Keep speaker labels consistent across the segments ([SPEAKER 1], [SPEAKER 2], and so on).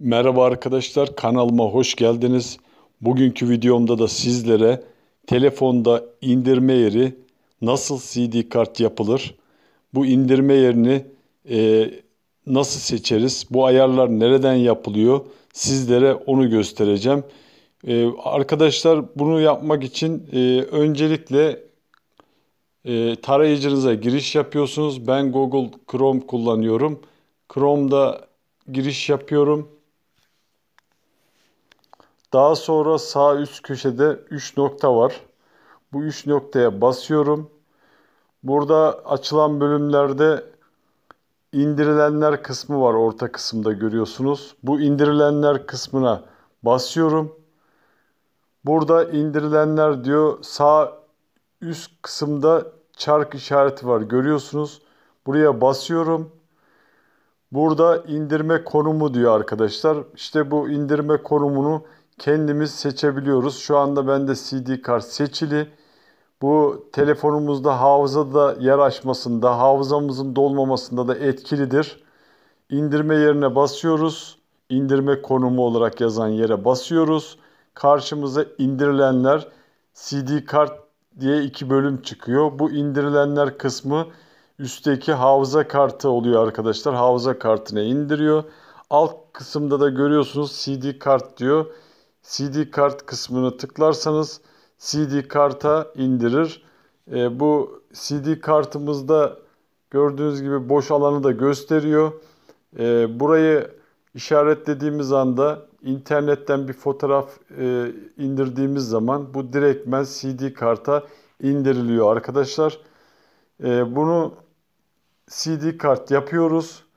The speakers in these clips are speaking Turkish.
[SPEAKER 1] Merhaba arkadaşlar kanalıma hoş geldiniz. Bugünkü videomda da sizlere telefonda indirme yeri nasıl CD kart yapılır? Bu indirme yerini e, nasıl seçeriz? Bu ayarlar nereden yapılıyor? Sizlere onu göstereceğim. E, arkadaşlar bunu yapmak için e, öncelikle e, tarayıcınıza giriş yapıyorsunuz. Ben Google Chrome kullanıyorum. Chrome'da giriş yapıyorum. Daha sonra sağ üst köşede 3 nokta var. Bu 3 noktaya basıyorum. Burada açılan bölümlerde indirilenler kısmı var orta kısımda görüyorsunuz. Bu indirilenler kısmına basıyorum. Burada indirilenler diyor sağ üst kısımda çark işareti var görüyorsunuz. Buraya basıyorum. Burada indirme konumu diyor arkadaşlar. İşte bu indirme konumunu kendimiz seçebiliyoruz. Şu anda bende CD kart seçili. Bu telefonumuzda hafızada yer açmasında, hafızamızın dolmamasında da etkilidir. İndirme yerine basıyoruz. İndirme konumu olarak yazan yere basıyoruz. Karşımıza indirilenler CD kart diye iki bölüm çıkıyor. Bu indirilenler kısmı üstteki hafıza kartı oluyor arkadaşlar. Hafıza kartına indiriyor. Alt kısımda da görüyorsunuz CD kart diyor. CD kart kısmını tıklarsanız CD karta indirir. E, bu CD kartımızda gördüğünüz gibi boş alanı da gösteriyor. E, burayı işaretlediğimiz anda internetten bir fotoğraf e, indirdiğimiz zaman bu direktmen CD karta indiriliyor arkadaşlar. E, bunu CD kart yapıyoruz.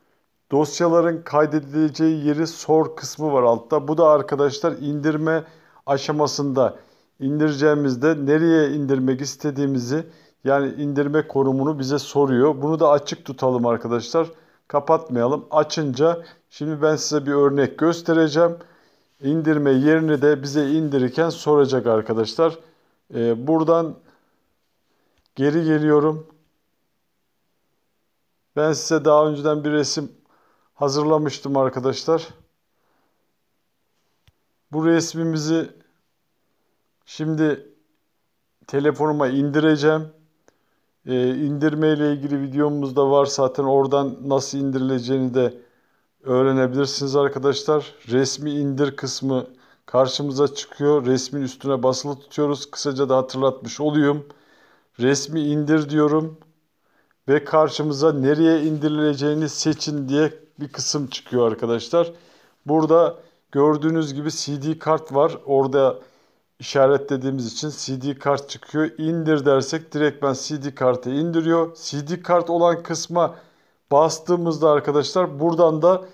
[SPEAKER 1] Dosyaların kaydedileceği yeri sor kısmı var altta. Bu da arkadaşlar indirme aşamasında indireceğimizde nereye indirmek istediğimizi yani indirme konumunu bize soruyor. Bunu da açık tutalım arkadaşlar. Kapatmayalım. Açınca şimdi ben size bir örnek göstereceğim. İndirme yerini de bize indirirken soracak arkadaşlar. Ee, buradan geri geliyorum. Ben size daha önceden bir resim hazırlamıştım arkadaşlar. Bu resmimizi şimdi telefonuma indireceğim. Ee, indirme ile ilgili videomuz da var zaten oradan nasıl indirileceğini de öğrenebilirsiniz arkadaşlar. Resmi indir kısmı karşımıza çıkıyor. Resmin üstüne basılı tutuyoruz. Kısaca da hatırlatmış olayım. Resmi indir diyorum ve karşımıza nereye indirileceğini seçin diye bir kısım çıkıyor arkadaşlar. Burada gördüğünüz gibi CD kart var. Orada işaretlediğimiz için CD kart çıkıyor. İndir dersek direkt ben CD kartı indiriyor. CD kart olan kısma bastığımızda arkadaşlar buradan da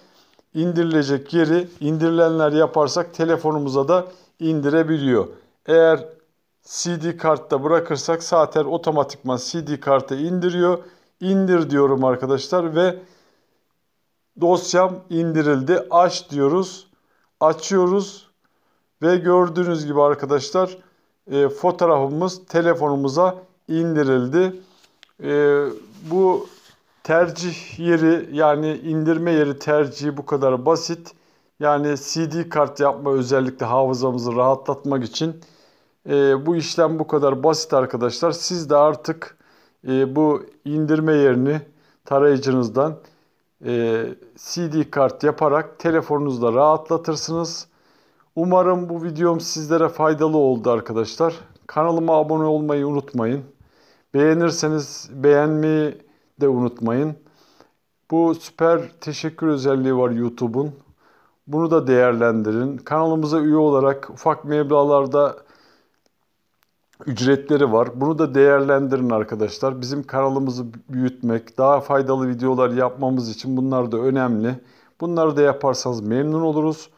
[SPEAKER 1] indirilecek yeri indirilenler yaparsak telefonumuza da indirebiliyor. Eğer CD kartta bırakırsak zaten otomatikman CD kartı indiriyor indir diyorum arkadaşlar ve dosyam indirildi. Aç diyoruz. Açıyoruz ve gördüğünüz gibi arkadaşlar e, fotoğrafımız telefonumuza indirildi. E, bu tercih yeri yani indirme yeri tercihi bu kadar basit. Yani CD kart yapma özellikle hafızamızı rahatlatmak için e, bu işlem bu kadar basit arkadaşlar. Siz de artık e, bu indirme yerini tarayıcınızdan e, CD kart yaparak telefonunuzda rahatlatırsınız. Umarım bu videom sizlere faydalı oldu arkadaşlar. Kanalıma abone olmayı unutmayın. Beğenirseniz beğenmeyi de unutmayın. Bu süper teşekkür özelliği var YouTube'un. Bunu da değerlendirin. Kanalımıza üye olarak ufak meblalarda ücretleri var. Bunu da değerlendirin arkadaşlar. Bizim kanalımızı büyütmek, daha faydalı videolar yapmamız için bunlar da önemli. Bunları da yaparsanız memnun oluruz.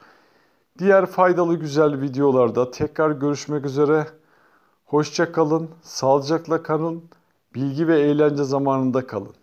[SPEAKER 1] Diğer faydalı güzel videolarda tekrar görüşmek üzere. Hoşça kalın, sağlıcakla kalın, bilgi ve eğlence zamanında kalın.